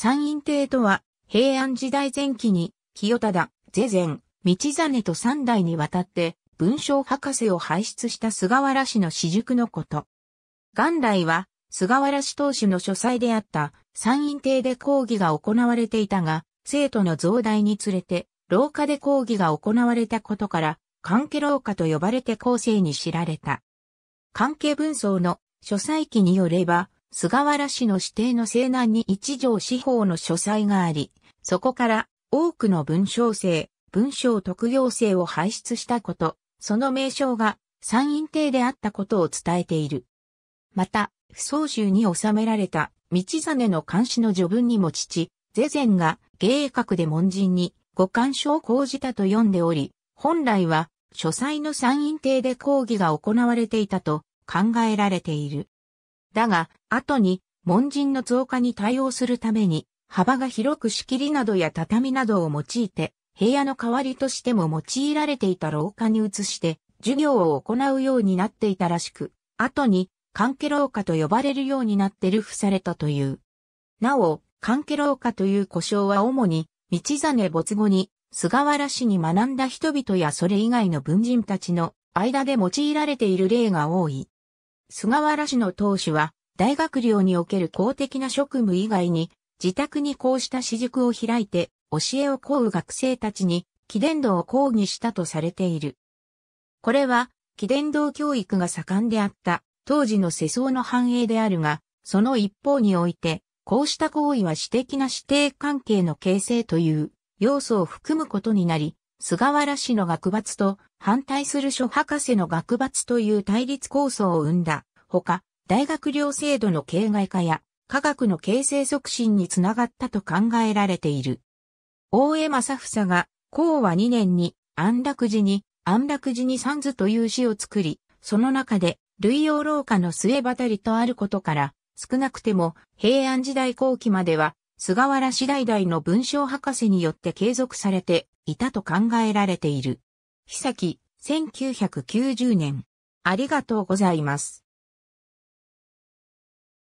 三院帝とは、平安時代前期に、清忠、是前、道真と三代にわたって、文章博士を輩出した菅原氏の私塾のこと。元来は、菅原氏当主の書斎であった三院帝で講義が行われていたが、生徒の増大につれて、廊下で講義が行われたことから、関係廊下と呼ばれて後世に知られた。関係文章の書斎記によれば、菅原氏の指定の西南に一条司法の書斎があり、そこから多くの文章生、文章特要生を輩出したこと、その名称が参院邸であったことを伝えている。また、不相集に収められた道真の監視の序文にも父、ゼゼンが芸格で門人にご干渉を講じたと読んでおり、本来は書斎の参院邸で講義が行われていたと考えられている。だが、後に、門人の増加に対応するために、幅が広く仕切りなどや畳などを用いて、平野の代わりとしても用いられていた廊下に移して、授業を行うようになっていたらしく、後に、関係廊下と呼ばれるようになって流布されたという。なお、関係廊下という故障は主に、道真没後に、菅原氏に学んだ人々やそれ以外の文人たちの間で用いられている例が多い。菅原氏の当主は、大学寮における公的な職務以外に、自宅にこうした私塾を開いて、教えを請う学生たちに、貴伝道を講義したとされている。これは、貴伝道教育が盛んであった当時の世相の繁栄であるが、その一方において、こうした行為は私的な指定関係の形成という要素を含むことになり、菅原氏の学閥と反対する諸博士の学閥という対立構想を生んだ。ほか、大学寮制度の形骸化や科学の形成促進につながったと考えられている。大江正房が、講和2年に安楽寺に安楽寺に三図という詩を作り、その中で類陽廊下の末渡りとあることから、少なくても平安時代後期までは菅原氏代々の文章博士によって継続されて、いたと考えられている。久木、1990年。ありがとうございます。